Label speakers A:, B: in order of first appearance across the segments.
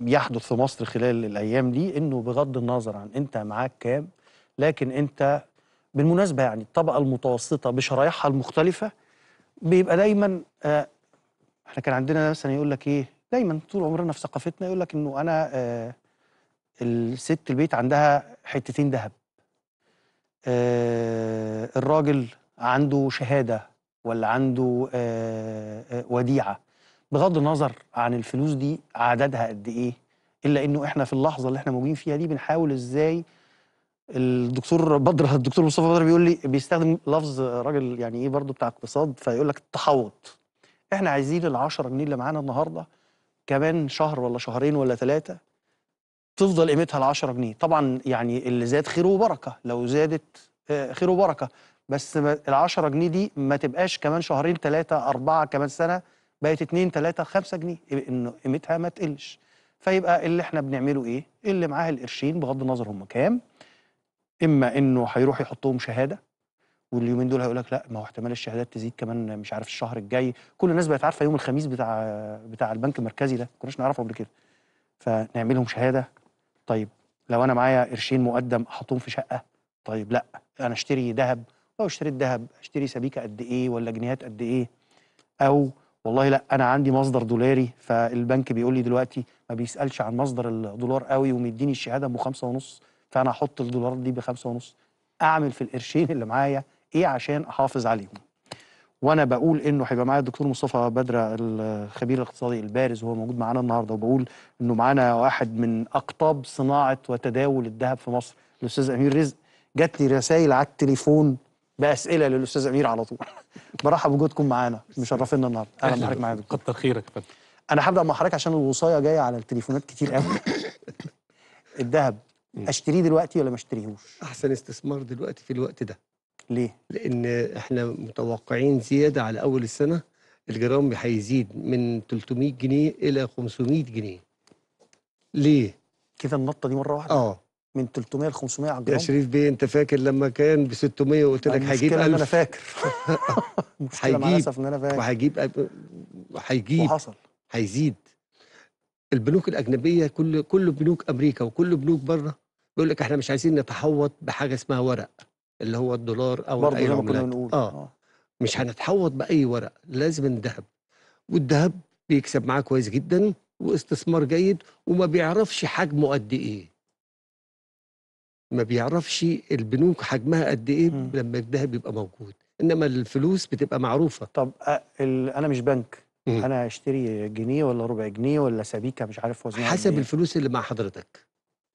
A: بيحدث في مصر خلال الايام دي انه بغض النظر عن انت معاك كام لكن انت بالمناسبه يعني الطبقه المتوسطه بشرايحها المختلفه بيبقى دايما آه احنا كان عندنا مثلا يقول لك ايه دايما طول عمرنا في ثقافتنا يقول لك انه انا آه الست البيت عندها حتتين ذهب آه الراجل عنده شهاده ولا عنده آه آه وديعه بغض النظر عن الفلوس دي عددها قد ايه الا انه احنا في اللحظه اللي احنا موجودين فيها دي بنحاول ازاي الدكتور بدر الدكتور مصطفى بدر بيقول لي بيستخدم لفظ راجل يعني ايه برضه بتاع اقتصاد فيقول لك التحوط احنا عايزين ال 10 جنيه اللي معانا النهارده كمان شهر ولا شهرين ولا ثلاثه تفضل قيمتها ال 10 جنيه طبعا يعني اللي زاد خير وبركه لو زادت آه، خير وبركه بس ال 10 جنيه دي ما تبقاش كمان شهرين ثلاثه اربعه كمان سنه بقت 2 3 5 جنيه انه قيمتها ما تقلش فيبقى اللي احنا بنعمله ايه اللي معاه القرشين بغض النظر هم كام اما انه هيروح يحطهم شهاده واليومين دول هيقول لك لا ما هو احتمال الشهادات تزيد كمان مش عارف الشهر الجاي كل الناس بقت عارفه يوم الخميس بتاع بتاع البنك المركزي ده ما كناش نعرفه قبل كده فنعملهم شهاده طيب لو انا معايا قرشين مقدم احطهم في شقه طيب لا انا اشتري ذهب لو اشتريت ذهب اشتري سبيكه قد ايه ولا جنيهات قد ايه او والله لا انا عندي مصدر دولاري فالبنك بيقول لي دلوقتي ما بيسالش عن مصدر الدولار قوي ومديني الشهاده بخمسة ونص فانا احط الدولارات دي بخمسة ونص اعمل في القرشين اللي معايا ايه عشان احافظ عليهم وانا بقول انه هيبقى معايا الدكتور مصطفى بدره الخبير الاقتصادي البارز وهو موجود معانا النهارده وبقول انه معانا واحد من اقطاب صناعه وتداول الذهب في مصر الاستاذ امير رزق جات لي رسائل على التليفون باسئله للاستاذ امير على طول برحب بوجودكم معانا مشرفينا النهارده اهلا بحضرتك معانا كتر خيرك فندم انا هبدا مع حضرتك عشان الوصايه جايه على التليفونات كتير قوي الذهب اشتريه دلوقتي ولا ما اشتريهوش احسن
B: استثمار دلوقتي في الوقت ده ليه لان احنا متوقعين زياده على اول السنه الجرام هيزيد من 300 جنيه الى 500 جنيه
A: ليه كده النطه دي مره واحده اه من 300 ل 500 على الجرام يا
B: شريف بيه انت فاكر لما
A: كان ب 600 وقلت لك هيجيب 1000 انا فاكر المشكله مع الاسف ان انا فاكر
B: وهيجيب هيجيب وحصل هيزيد البنوك الاجنبيه كل كل بنوك امريكا وكل بنوك بره بيقول لك احنا مش عايزين نتحوط بحاجه اسمها ورق اللي هو الدولار او اي آه. اه مش هنتحوط باي ورق لازم الذهب والذهب بيكسب معاه كويس جدا واستثمار جيد وما بيعرفش حجمه قد ايه ما بيعرفش البنوك حجمها قد ايه لما الذهب بيبقى موجود انما الفلوس بتبقى معروفه طب
A: انا مش بنك مم. انا اشتري جنيه ولا ربع جنيه ولا سبيكه مش عارف وزنها حسب إيه؟ الفلوس اللي مع حضرتك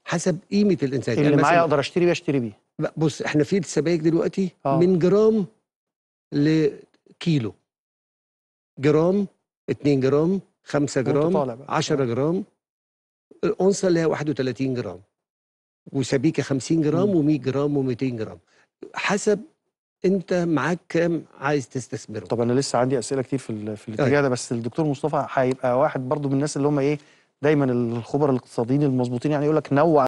A: حسب قيمه الانسان يعني اللي معايا اقدر اشتري بيه اشتري بيه
B: بص احنا في السبائك دلوقتي آه. من جرام لكيلو جرام 2 جرام 5 جرام 10 آه. جرام الأونصة اللي هي 31 جرام وسبيكه 50 جرام و100 جرام و200
A: جرام حسب انت معاك كام عايز تستثمره طب انا لسه عندي اسئله كتير في في طيب. الاتجاه ده بس الدكتور مصطفى هيبقى واحد برضو من الناس اللي هم ايه دايما الخبر الاقتصاديين المظبوطين يعني يقول لك نوع